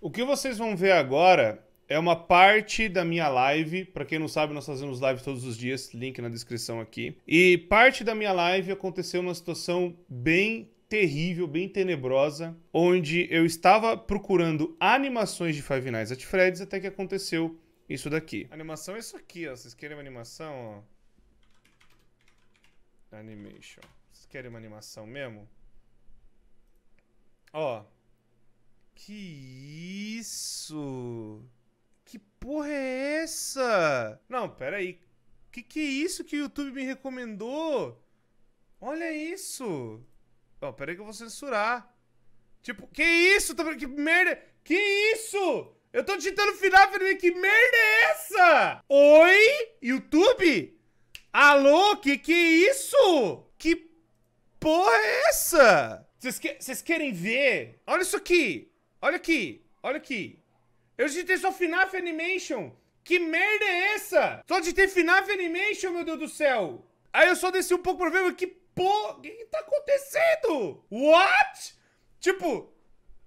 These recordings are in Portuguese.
O que vocês vão ver agora é uma parte da minha live. Para quem não sabe, nós fazemos live todos os dias, link na descrição aqui. E parte da minha live aconteceu uma situação bem terrível, bem tenebrosa, onde eu estava procurando animações de Five Nights at Freddy's até que aconteceu isso daqui. A animação é isso aqui, ó. Vocês querem uma animação, ó? Animation. Vocês querem uma animação mesmo? Ó, que isso? Que porra é essa? Não, pera aí. Que que é isso que o YouTube me recomendou? Olha isso! Não, aí, que eu vou censurar. Tipo, que isso? Que merda! Que isso? Eu tô digitando final, que merda é essa? Oi? YouTube? Alô? Que que é isso? Que porra é essa? Vocês que, querem ver? Olha isso aqui! Olha aqui, olha aqui. Eu digitei só FNAF Animation. Que merda é essa? Só digitei FNAF Animation, meu Deus do céu. Aí eu só desci um pouco pra ver, que porra, o que, que tá acontecendo? What? Tipo,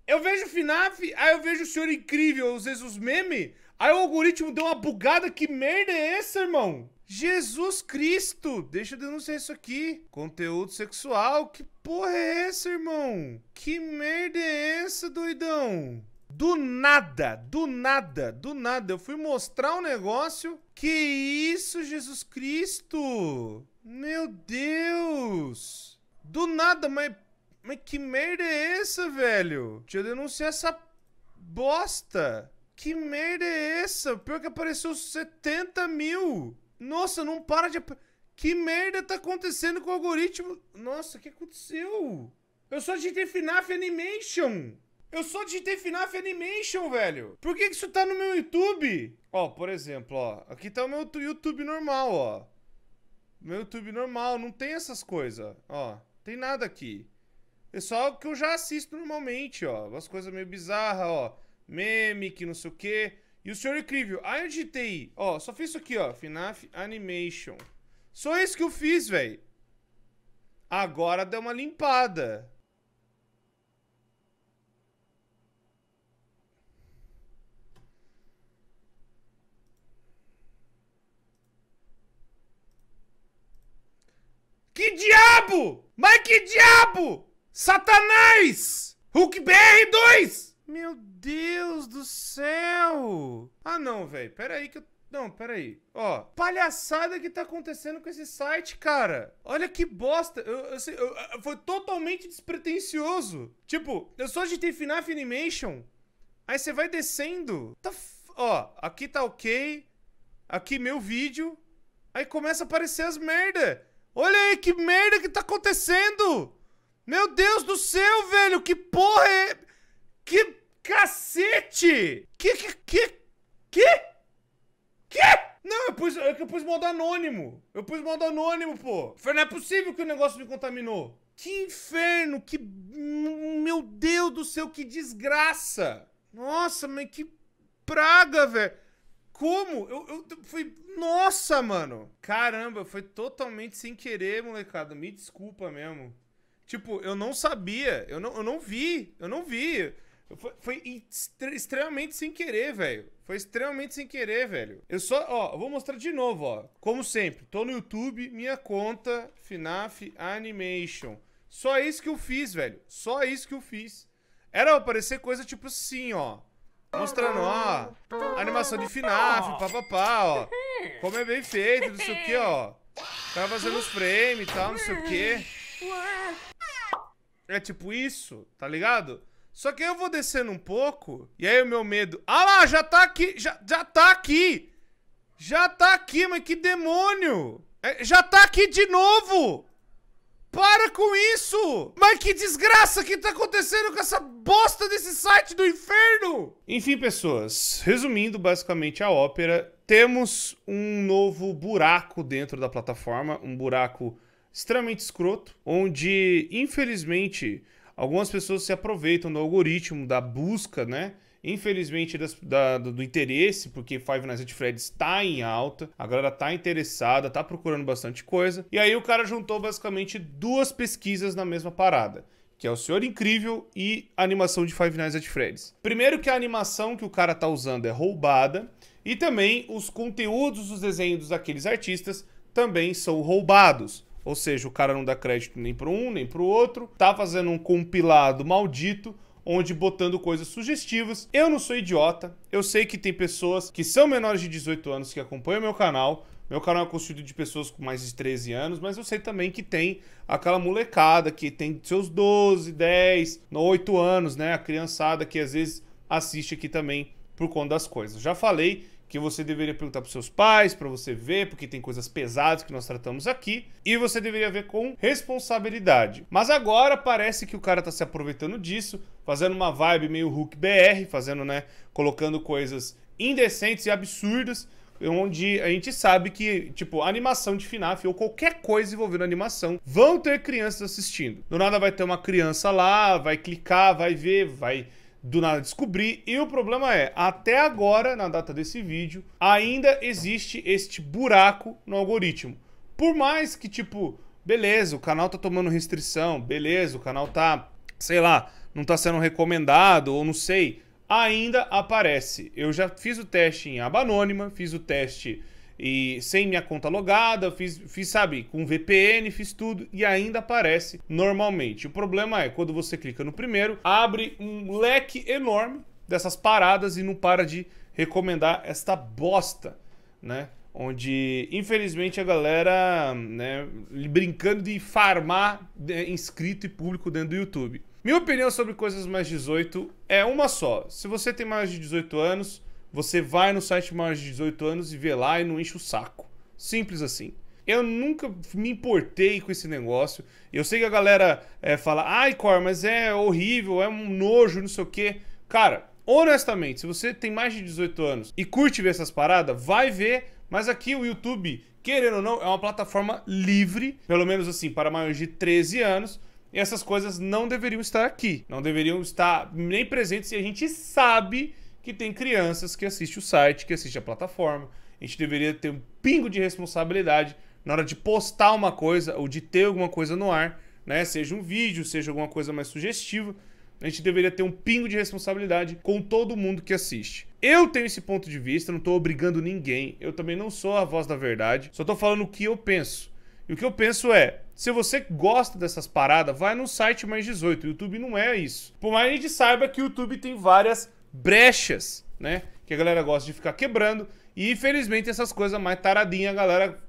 eu vejo FNAF, aí eu vejo o Senhor Incrível, às vezes os memes, Aí o algoritmo deu uma bugada. Que merda é essa, irmão? Jesus Cristo! Deixa eu denunciar isso aqui. Conteúdo sexual? Que porra é essa, irmão? Que merda é essa, doidão? Do nada, do nada, do nada. Eu fui mostrar um negócio. Que isso, Jesus Cristo! Meu Deus! Do nada, mas, mas que merda é essa, velho? Deixa eu denunciar essa bosta. Que merda é essa? Pior que apareceu 70 mil. Nossa, não para de... Que merda tá acontecendo com o algoritmo? Nossa, o que aconteceu? Eu só digitei FNAF Animation. Eu só digitei FNAF Animation, velho. Por que, que isso tá no meu YouTube? Ó, por exemplo, ó. Aqui tá o meu YouTube normal, ó. Meu YouTube normal, não tem essas coisas, ó. Tem nada aqui. É só o que eu já assisto normalmente, ó. As coisas meio bizarras, ó meme, que não sei o quê. E o senhor é incrível. Aí eu digitei, ó, só fiz isso aqui, ó. FNAF Animation. Só isso que eu fiz, velho. Agora deu uma limpada. Que diabo? Mas que diabo? Satanás! Hulk BR 2! Meu Deus do céu! Ah, não, velho. Pera aí que eu... Não, pera aí. Ó, palhaçada que tá acontecendo com esse site, cara. Olha que bosta. Eu, eu, eu, eu foi totalmente despretensioso. Tipo, eu só ter FNAF Animation. Aí você vai descendo. Tá f... Ó, aqui tá ok. Aqui meu vídeo. Aí começa a aparecer as merda. Olha aí que merda que tá acontecendo. Meu Deus do céu, velho. Que porra é... Que Cacete! Que, que, que, que? Que? Não, eu pus, eu, pus modo anônimo. Eu pus modo anônimo, pô. Não é possível que o negócio me contaminou. Que inferno, que... Meu Deus do céu, que desgraça. Nossa, mas que praga, velho. Como? Eu, eu, eu fui... Nossa, mano. Caramba, foi totalmente sem querer, molecada. Me desculpa mesmo. Tipo, eu não sabia. Eu não, eu não vi. Eu não vi. Foi, foi extremamente sem querer, velho. Foi extremamente sem querer, velho. Eu só, ó, vou mostrar de novo, ó. Como sempre, tô no YouTube, minha conta, FNAF Animation. Só isso que eu fiz, velho. Só isso que eu fiz. Era aparecer coisa tipo assim, ó. Mostrando, ó, animação de FNAF, papapá, ó. Como é bem feito, não sei o que, ó. Tava fazendo os frames e tal, não sei o que. É tipo isso, tá ligado? Só que aí eu vou descendo um pouco, e aí o meu medo... Ah lá, já tá aqui, já, já tá aqui! Já tá aqui, mas que demônio! É, já tá aqui de novo! Para com isso! Mas que desgraça que tá acontecendo com essa bosta desse site do inferno! Enfim, pessoas, resumindo basicamente a ópera, temos um novo buraco dentro da plataforma, um buraco extremamente escroto, onde, infelizmente, algumas pessoas se aproveitam do algoritmo, da busca, né? Infelizmente, das, da, do, do, interesse, porque Five Nights at Freddy's está em alta, a galera tá interessada, tá procurando bastante coisa. E aí o cara juntou basicamente duas pesquisas na mesma parada. Que é o Senhor Incrível e a animação de Five Nights at Freddy's. Primeiro que a animação que o cara tá usando é roubada, e também os conteúdos dos desenhos daqueles artistas também são roubados. Ou seja, o cara não dá crédito nem para um, nem para o outro. Tá fazendo um compilado maldito onde botando coisas sugestivas. Eu não sou idiota. Eu sei que tem pessoas que são menores de 18 anos que acompanham meu canal. Meu canal é constituído de pessoas com mais de 13 anos, mas eu sei também que tem aquela molecada que tem seus 12, 10, 8 anos, né? A criançada que às vezes assiste aqui também por conta das coisas. Já falei que você deveria perguntar para seus pais, para você ver, porque tem coisas pesadas que nós tratamos aqui, e você deveria ver com responsabilidade. Mas agora parece que o cara está se aproveitando disso, fazendo uma vibe meio Hulk BR, fazendo, né, colocando coisas indecentes e absurdas, onde a gente sabe que, tipo, animação de FNAF ou qualquer coisa envolvendo animação vão ter crianças assistindo. Do nada vai ter uma criança lá, vai clicar, vai ver, vai do nada descobrir. E o problema é, até agora, na data desse vídeo, ainda existe este buraco no algoritmo. Por mais que, tipo, beleza, o canal tá tomando restrição, beleza, o canal tá, sei lá, não tá sendo recomendado, ou não sei, ainda aparece. Eu já fiz o teste em aba anônima, fiz o teste e sem minha conta logada, fiz, fiz, sabe, com VPN, fiz tudo e ainda aparece normalmente. O problema é quando você clica no primeiro, abre um leque enorme dessas paradas e não para de recomendar esta bosta, né? Onde, infelizmente, a galera, né, brincando de farmar né, inscrito e público dentro do YouTube. Minha opinião sobre coisas mais 18 é uma só. Se você tem mais de 18 anos, você vai no site mais de 18 anos e vê lá e não enche o saco. Simples assim. Eu nunca me importei com esse negócio. Eu sei que a galera é, fala, ai, Cor, mas é horrível, é um nojo, não sei o quê. Cara, honestamente, se você tem mais de 18 anos e curte ver essas paradas, vai ver. Mas aqui o YouTube, querendo ou não, é uma plataforma livre, pelo menos assim, para maiores de 13 anos. E essas coisas não deveriam estar aqui. Não deveriam estar nem presentes. E a gente sabe que tem crianças que assistem o site, que assistem a plataforma. A gente deveria ter um pingo de responsabilidade na hora de postar uma coisa ou de ter alguma coisa no ar, né? Seja um vídeo, seja alguma coisa mais sugestiva. A gente deveria ter um pingo de responsabilidade com todo mundo que assiste. Eu tenho esse ponto de vista, não estou obrigando ninguém. Eu também não sou a voz da verdade, só estou falando o que eu penso. E o que eu penso é, se você gosta dessas paradas, vai no site mais 18. O YouTube não é isso. Por mais que a gente saiba que o YouTube tem várias brechas, né? Que a galera gosta de ficar quebrando. E infelizmente essas coisas mais taradinhas a galera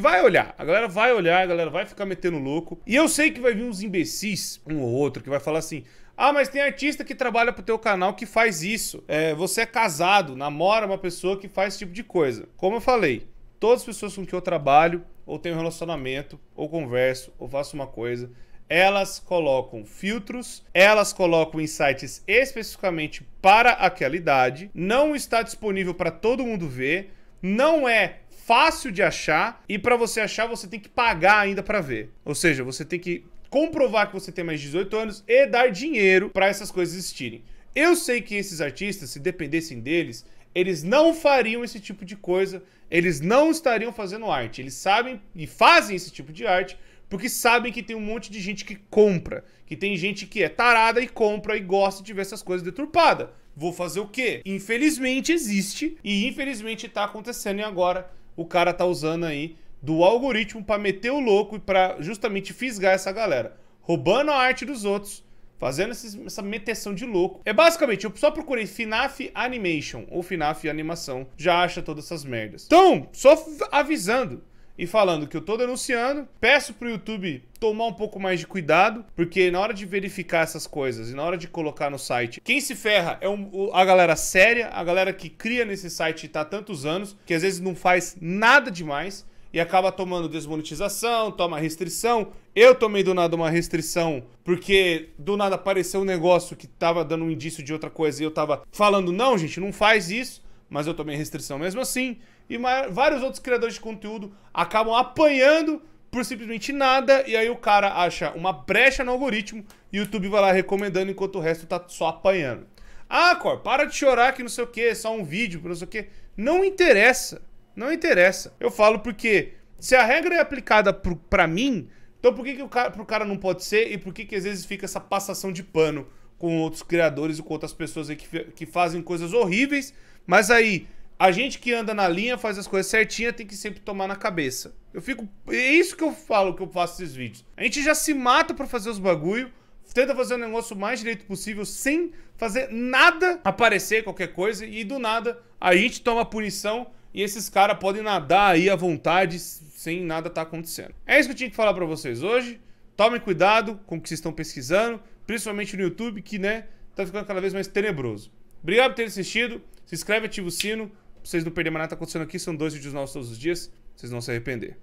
vai olhar. A galera vai olhar, a galera vai ficar metendo louco. E eu sei que vai vir uns imbecis, um ou outro, que vai falar assim: ah, mas tem artista que trabalha pro teu canal que faz isso. É, você é casado, namora uma pessoa que faz esse tipo de coisa. Como eu falei, todas as pessoas com que eu trabalho, ou tenho um relacionamento, ou converso, ou faço uma coisa, elas colocam filtros, elas colocam insights especificamente para aquela idade, não está disponível para todo mundo ver, não é fácil de achar e para você achar você tem que pagar ainda para ver. Ou seja, você tem que comprovar que você tem mais de 18 anos e dar dinheiro para essas coisas existirem. Eu sei que esses artistas, se dependessem deles, eles não fariam esse tipo de coisa, eles não estariam fazendo arte. Eles sabem e fazem esse tipo de arte porque sabem que tem um monte de gente que compra, que tem gente que é tarada e compra e gosta de ver essas coisas deturpadas. Vou fazer o quê? Infelizmente existe e infelizmente tá acontecendo e agora o cara tá usando aí do algoritmo para meter o louco e para justamente fisgar essa galera, roubando a arte dos outros, fazendo esses, essa meteção de louco. É basicamente, eu só procurei FNAF Animation ou FNAF Animação, já acha todas essas merdas. Então, só avisando, e falando que eu tô denunciando. Peço pro YouTube tomar um pouco mais de cuidado, porque na hora de verificar essas coisas e na hora de colocar no site, quem se ferra é um, a galera séria, a galera que cria nesse site tá há tantos anos, que às vezes não faz nada demais e acaba tomando desmonetização, toma restrição. Eu tomei do nada uma restrição porque do nada apareceu um negócio que tava dando um indício de outra coisa e eu tava falando, não, gente, não faz isso, mas eu tomei restrição mesmo assim e vários outros criadores de conteúdo acabam apanhando por simplesmente nada, e aí o cara acha uma brecha no algoritmo e o YouTube vai lá recomendando enquanto o resto tá só apanhando. Ah, Cor, para de chorar que não sei o que, só um vídeo, não sei o que. Não interessa. Não interessa. Eu falo porque se a regra é aplicada para pra mim, então por que, que o cara, pro cara não pode ser e por que, que às vezes fica essa passação de pano com outros criadores e com outras pessoas aí que, que fazem coisas horríveis, mas aí a gente que anda na linha, faz as coisas certinhas, tem que sempre tomar na cabeça. Eu fico. É isso que eu falo que eu faço esses vídeos. A gente já se mata para fazer os bagulho, tenta fazer o negócio o mais direito possível, sem fazer nada aparecer, qualquer coisa, e do nada a gente toma punição e esses caras podem nadar aí à vontade sem nada tá acontecendo. É isso que eu tinha que falar para vocês hoje. Tomem cuidado com o que vocês estão pesquisando, principalmente no YouTube, que, né, tá ficando cada vez mais tenebroso. Obrigado por ter assistido. Se inscreve, ativa o sino vocês não perderem mais nada tá acontecendo aqui. São dois vídeos novos todos os dias. Vocês não se arrepender.